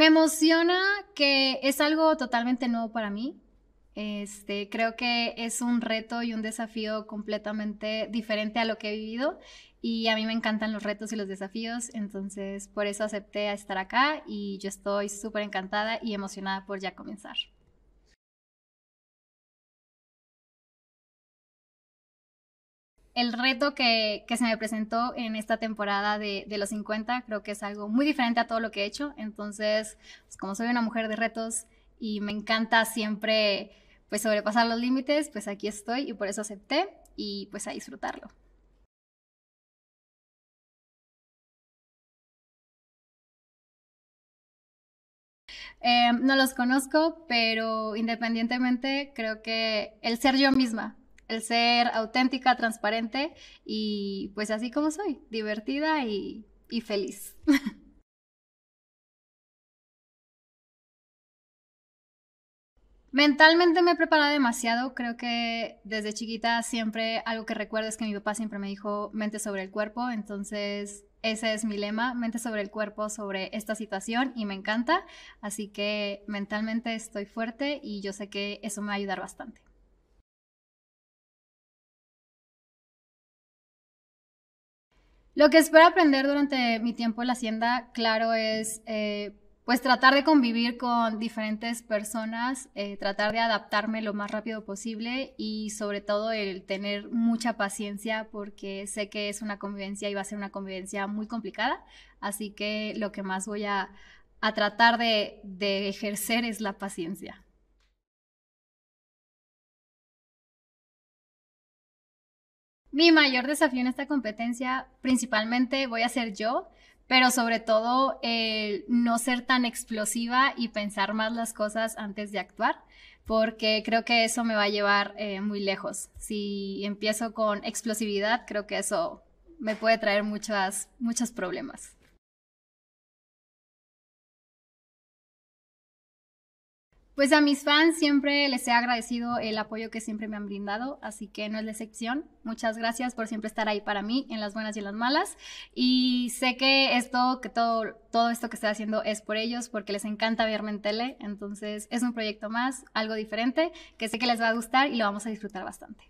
Me emociona que es algo totalmente nuevo para mí. Este, creo que es un reto y un desafío completamente diferente a lo que he vivido y a mí me encantan los retos y los desafíos, entonces por eso acepté a estar acá y yo estoy súper encantada y emocionada por ya comenzar. el reto que, se me presentó en esta temporada de, los 50 creo que es algo muy diferente a todo lo que he hecho. Entonces, pues, como soy una mujer de retos y me encanta siempre pues sobrepasar los límites, pues aquí estoy y por eso acepté y pues a disfrutarlo. Eh, no los conozco, pero independientemente creo que el ser yo misma el ser auténtica, transparente y pues así como soy, divertida y, y feliz. Mentalmente me he preparado demasiado, creo que desde chiquita siempre algo que recuerdo es que mi papá siempre me dijo mente sobre el cuerpo, entonces ese es mi lema, mente sobre el cuerpo, sobre esta situación y me encanta, así que mentalmente estoy fuerte y yo sé que eso me va a ayudar bastante. Lo que espero aprender durante mi tiempo en la hacienda, claro, es eh, pues tratar de convivir con diferentes personas, eh, tratar de adaptarme lo más rápido posible y sobre todo el tener mucha paciencia porque sé que es una convivencia y va a ser una convivencia muy complicada, así que lo que más voy a, tratar de, de ejercer es la paciencia. Mi mayor desafío en esta competencia principalmente voy a ser yo, pero sobre todo no ser tan explosiva y pensar más las cosas antes de actuar, porque creo que eso me va a llevar eh, muy lejos. Si empiezo con explosividad, creo que eso me puede traer muchas, muchos problemas. Pues a mis fans siempre les he agradecido el apoyo que siempre me han brindado, así que no es la excepción. Muchas gracias por siempre estar ahí para mí, en las buenas y en las malas. Y sé que esto, que todo, todo esto que estoy haciendo es por ellos, porque les encanta verme en tele. Entonces es un proyecto más, algo diferente, que sé que les va a gustar y lo vamos a disfrutar bastante.